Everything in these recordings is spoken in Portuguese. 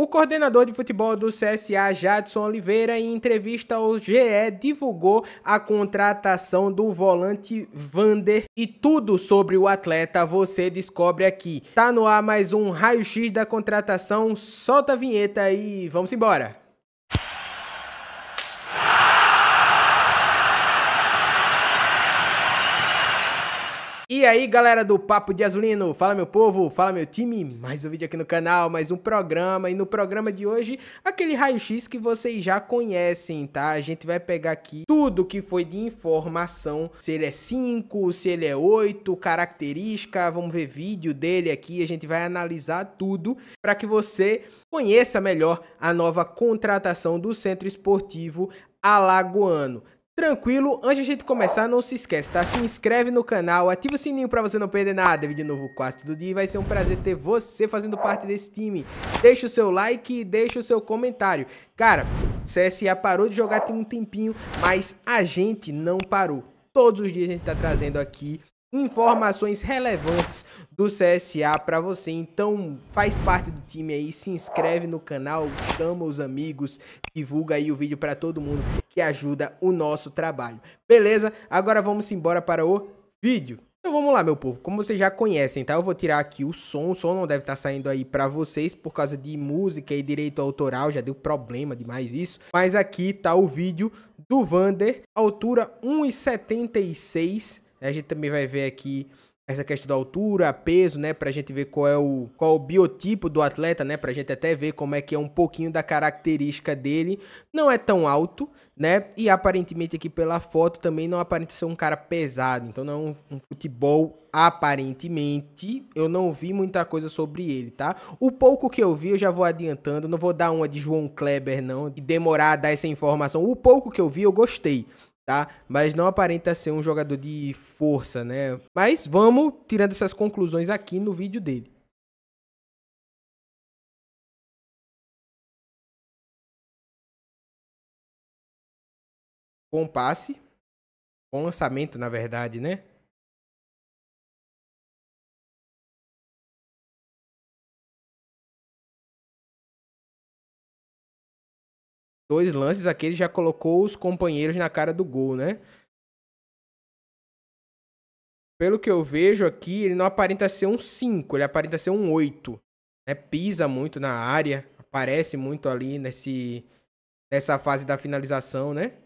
O coordenador de futebol do CSA, Jadson Oliveira, em entrevista ao GE, divulgou a contratação do volante Vander e tudo sobre o atleta você descobre aqui. Tá no ar mais um raio-x da contratação, solta a vinheta e vamos embora! E aí galera do Papo de Azulino, fala meu povo, fala meu time, mais um vídeo aqui no canal, mais um programa e no programa de hoje aquele raio-x que vocês já conhecem, tá? A gente vai pegar aqui tudo que foi de informação, se ele é 5, se ele é 8, característica, vamos ver vídeo dele aqui, a gente vai analisar tudo para que você conheça melhor a nova contratação do Centro Esportivo Alagoano tranquilo. Antes de a gente começar, não se esquece, tá? Se inscreve no canal, ativa o sininho pra você não perder nada. Vídeo novo quase todo dia e vai ser um prazer ter você fazendo parte desse time. Deixa o seu like e deixa o seu comentário. Cara, CSA parou de jogar tem um tempinho, mas a gente não parou. Todos os dias a gente tá trazendo aqui informações relevantes do CSA para você. Então, faz parte do time aí, se inscreve no canal, chama os amigos, divulga aí o vídeo para todo mundo que ajuda o nosso trabalho. Beleza? Agora vamos embora para o vídeo. Então vamos lá, meu povo. Como vocês já conhecem, tá? Eu vou tirar aqui o som. O som não deve estar tá saindo aí para vocês por causa de música e direito autoral. Já deu problema demais isso. Mas aqui tá o vídeo do Vander, altura 1,76 a gente também vai ver aqui essa questão da altura, peso, né, pra gente ver qual é o qual é o biotipo do atleta, né, pra gente até ver como é que é um pouquinho da característica dele. Não é tão alto, né? E aparentemente aqui pela foto também não aparenta ser um cara pesado, então não é um, um futebol aparentemente. Eu não vi muita coisa sobre ele, tá? O pouco que eu vi, eu já vou adiantando, não vou dar uma de João Kleber não, e demorar a dar essa informação. O pouco que eu vi, eu gostei tá? Mas não aparenta ser um jogador de força, né? Mas vamos tirando essas conclusões aqui no vídeo dele. Bom passe. Bom lançamento, na verdade, né? dois lances aqui, ele já colocou os companheiros na cara do gol, né? Pelo que eu vejo aqui, ele não aparenta ser um 5, ele aparenta ser um 8. Né? Pisa muito na área, aparece muito ali nesse, nessa fase da finalização, né?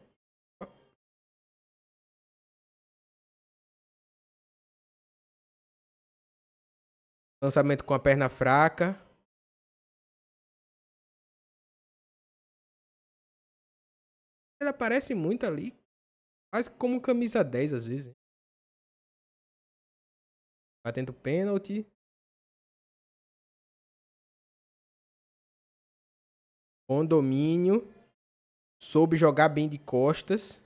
Lançamento com a perna fraca. Ele aparece muito ali. Quase como camisa 10 às vezes. Batendo pênalti. Condomínio. Soube jogar bem de costas.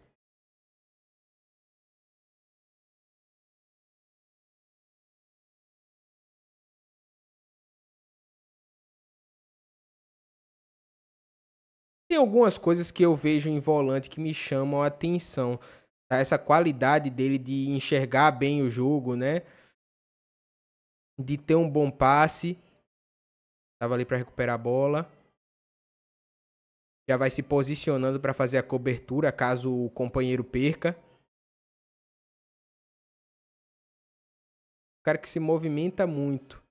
Tem algumas coisas que eu vejo em volante que me chamam a atenção. Tá? Essa qualidade dele de enxergar bem o jogo, né? De ter um bom passe. Tava ali para recuperar a bola. Já vai se posicionando para fazer a cobertura caso o companheiro perca. cara que se movimenta muito.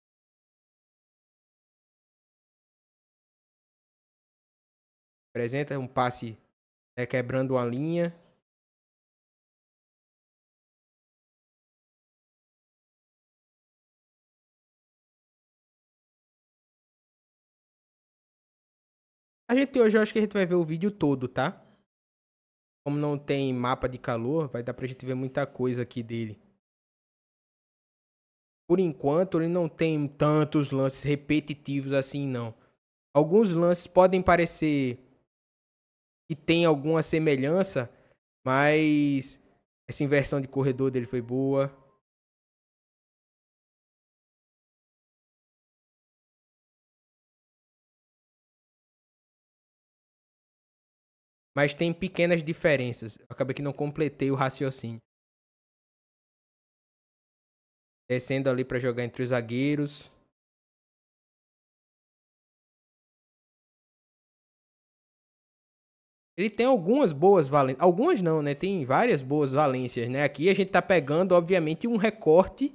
Apresenta um passe né, quebrando uma linha. A gente hoje, eu acho que a gente vai ver o vídeo todo, tá? Como não tem mapa de calor, vai dar pra gente ver muita coisa aqui dele. Por enquanto, ele não tem tantos lances repetitivos assim, não. Alguns lances podem parecer que tem alguma semelhança, mas essa inversão de corredor dele foi boa. Mas tem pequenas diferenças. Acabei que não completei o raciocínio. Descendo ali para jogar entre os zagueiros. ele tem algumas boas valências, algumas não, né? Tem várias boas valências, né? Aqui a gente tá pegando, obviamente, um recorte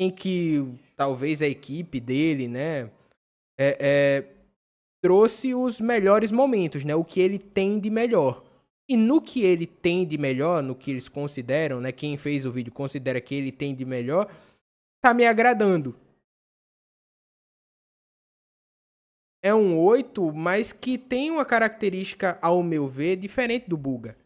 em que talvez a equipe dele, né, é, é, trouxe os melhores momentos, né? O que ele tem de melhor. E no que ele tem de melhor, no que eles consideram, né? Quem fez o vídeo considera que ele tem de melhor, tá me agradando. é um 8, mas que tem uma característica, ao meu ver, diferente do Buga.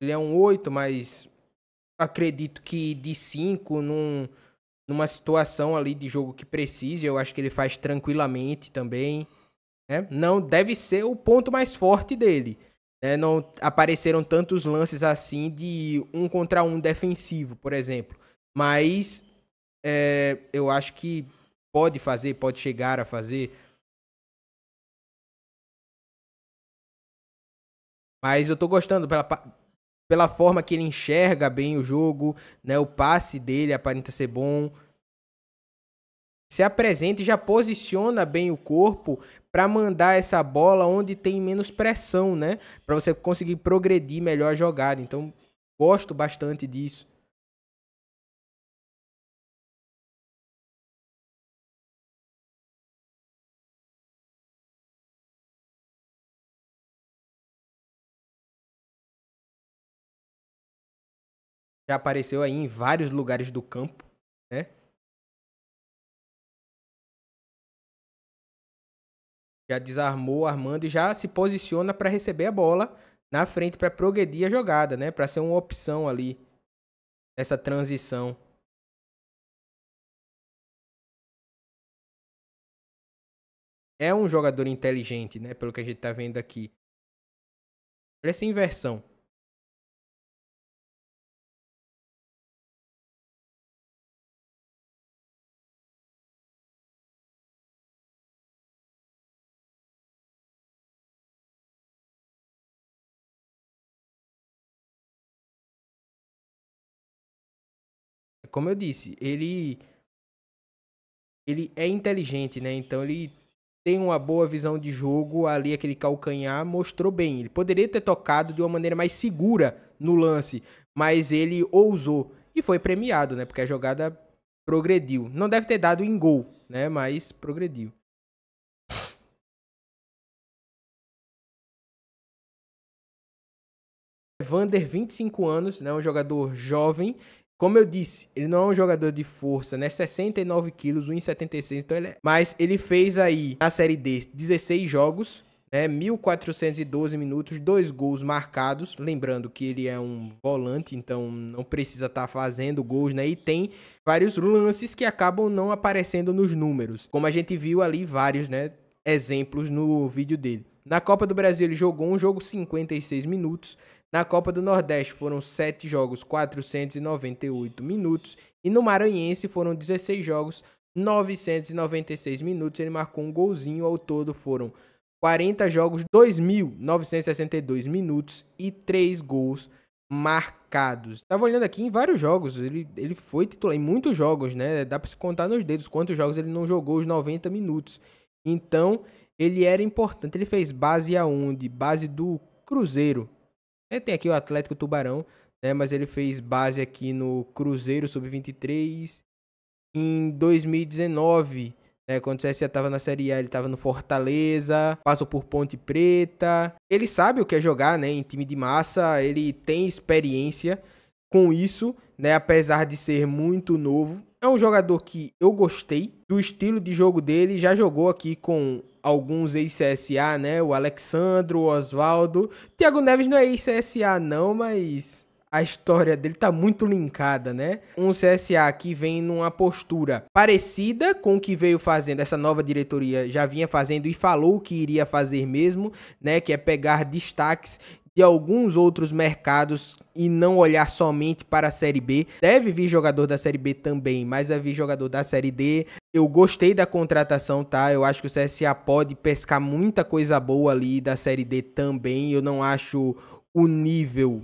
Ele é um 8, mas acredito que de 5 num. Não numa situação ali de jogo que precise. Eu acho que ele faz tranquilamente também. Né? Não deve ser o ponto mais forte dele. Né? Não apareceram tantos lances assim de um contra um defensivo, por exemplo. Mas é, eu acho que pode fazer, pode chegar a fazer. Mas eu tô gostando pela, pela forma que ele enxerga bem o jogo, né? O passe dele aparenta ser bom. Se apresenta e já posiciona bem o corpo para mandar essa bola onde tem menos pressão, né? Para você conseguir progredir melhor a jogada. Então, gosto bastante disso. já apareceu aí em vários lugares do campo, né? Já desarmou armando e já se posiciona para receber a bola na frente para progredir a jogada, né? Para ser uma opção ali essa transição. É um jogador inteligente, né? Pelo que a gente tá vendo aqui. Olha essa inversão. como eu disse, ele ele é inteligente, né? Então ele tem uma boa visão de jogo, ali aquele calcanhar mostrou bem. Ele poderia ter tocado de uma maneira mais segura no lance, mas ele ousou e foi premiado, né? Porque a jogada progrediu. Não deve ter dado em gol, né? Mas progrediu. Vander, 25 anos, né? Um jogador jovem como eu disse, ele não é um jogador de força, né? 69 quilos, 1,76, então ele é... Mas ele fez aí, na Série D, 16 jogos, né? 1.412 minutos, dois gols marcados. Lembrando que ele é um volante, então não precisa estar tá fazendo gols, né? E tem vários lances que acabam não aparecendo nos números. Como a gente viu ali, vários, né? Exemplos no vídeo dele. Na Copa do Brasil ele jogou um jogo 56 minutos, na Copa do Nordeste foram 7 jogos, 498 minutos. E no Maranhense foram 16 jogos, 996 minutos. Ele marcou um golzinho ao todo, foram 40 jogos, 2.962 minutos e 3 gols marcados. Tava olhando aqui em vários jogos, ele, ele foi titular em muitos jogos, né? Dá para se contar nos dedos quantos jogos ele não jogou os 90 minutos. Então, ele era importante. Ele fez base aonde? Base do Cruzeiro, é, tem aqui o Atlético Tubarão, né? Mas ele fez base aqui no Cruzeiro Sub-23 em 2019. Né, quando o CSA estava na Série A, ele estava no Fortaleza, passou por Ponte Preta. Ele sabe o que é jogar né, em time de massa, ele tem experiência com isso, né, apesar de ser muito novo. É um jogador que eu gostei do estilo de jogo dele, já jogou aqui com alguns ex-CSA, né? O Alexandro, o Oswaldo. Thiago Neves não é ex-CSA não, mas a história dele tá muito linkada, né? Um CSA que vem numa postura parecida com o que veio fazendo, essa nova diretoria já vinha fazendo e falou que iria fazer mesmo, né? Que é pegar destaques de alguns outros mercados e não olhar somente para a Série B. Deve vir jogador da Série B também, mas vai vir jogador da Série D. Eu gostei da contratação, tá? Eu acho que o CSA pode pescar muita coisa boa ali da Série D também. Eu não acho o nível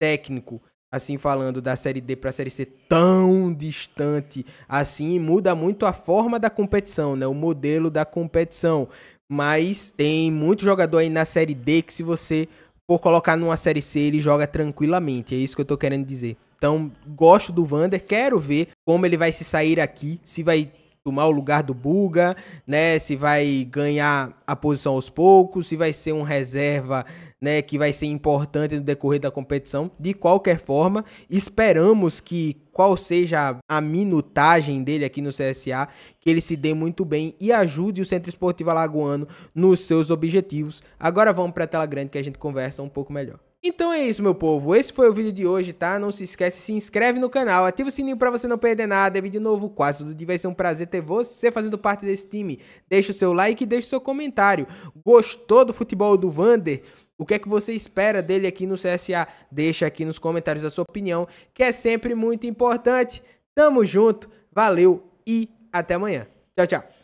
técnico assim falando da série D para a série C tão distante assim muda muito a forma da competição né o modelo da competição mas tem muito jogador aí na série D que se você por colocar numa Série C, ele joga tranquilamente. É isso que eu tô querendo dizer. Então, gosto do Vander, quero ver como ele vai se sair aqui, se vai tomar o lugar do Buga, né? Se vai ganhar a posição aos poucos, se vai ser um reserva, né, que vai ser importante no decorrer da competição. De qualquer forma, esperamos que qual seja a minutagem dele aqui no CSA, que ele se dê muito bem e ajude o Centro Esportivo Alagoano nos seus objetivos. Agora vamos para a tela grande que a gente conversa um pouco melhor. Então é isso, meu povo. Esse foi o vídeo de hoje, tá? Não se esquece, se inscreve no canal, ativa o sininho pra você não perder nada. É vídeo novo quase tudo. dia. Vai ser um prazer ter você fazendo parte desse time. Deixa o seu like e deixa o seu comentário. Gostou do futebol do Vander? O que é que você espera dele aqui no CSA? Deixa aqui nos comentários a sua opinião, que é sempre muito importante. Tamo junto, valeu e até amanhã. Tchau, tchau.